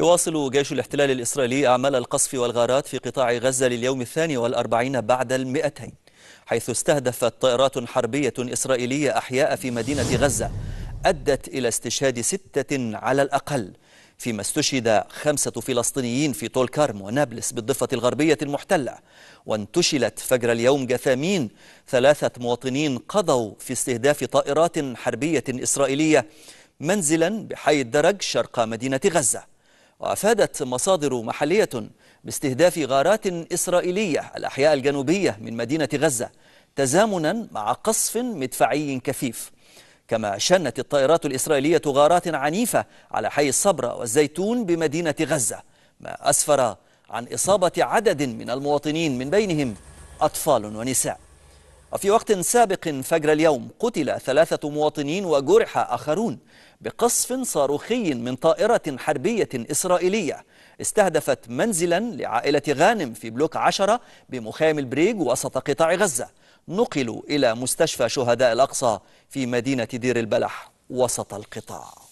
يواصل جيش الاحتلال الإسرائيلي أعمال القصف والغارات في قطاع غزة لليوم الثاني والأربعين بعد المئتين حيث استهدفت طائرات حربية إسرائيلية أحياء في مدينة غزة أدت إلى استشهاد ستة على الأقل فيما استشهد خمسة فلسطينيين في طول كارم ونابلس بالضفة الغربية المحتلة وانتشلت فجر اليوم جثامين ثلاثة مواطنين قضوا في استهداف طائرات حربية إسرائيلية منزلا بحي الدرج شرق مدينة غزة وأفادت مصادر محلية باستهداف غارات إسرائيلية الأحياء الجنوبية من مدينة غزة تزامنا مع قصف مدفعي كثيف كما شنت الطائرات الإسرائيلية غارات عنيفة على حي الصبرة والزيتون بمدينة غزة ما أسفر عن إصابة عدد من المواطنين من بينهم أطفال ونساء وفي وقت سابق فجر اليوم قتل ثلاثة مواطنين وجرح آخرون بقصف صاروخي من طائرة حربية إسرائيلية استهدفت منزلا لعائلة غانم في بلوك عشرة بمخيم البريج وسط قطاع غزة نقلوا إلى مستشفى شهداء الأقصى في مدينة دير البلح وسط القطاع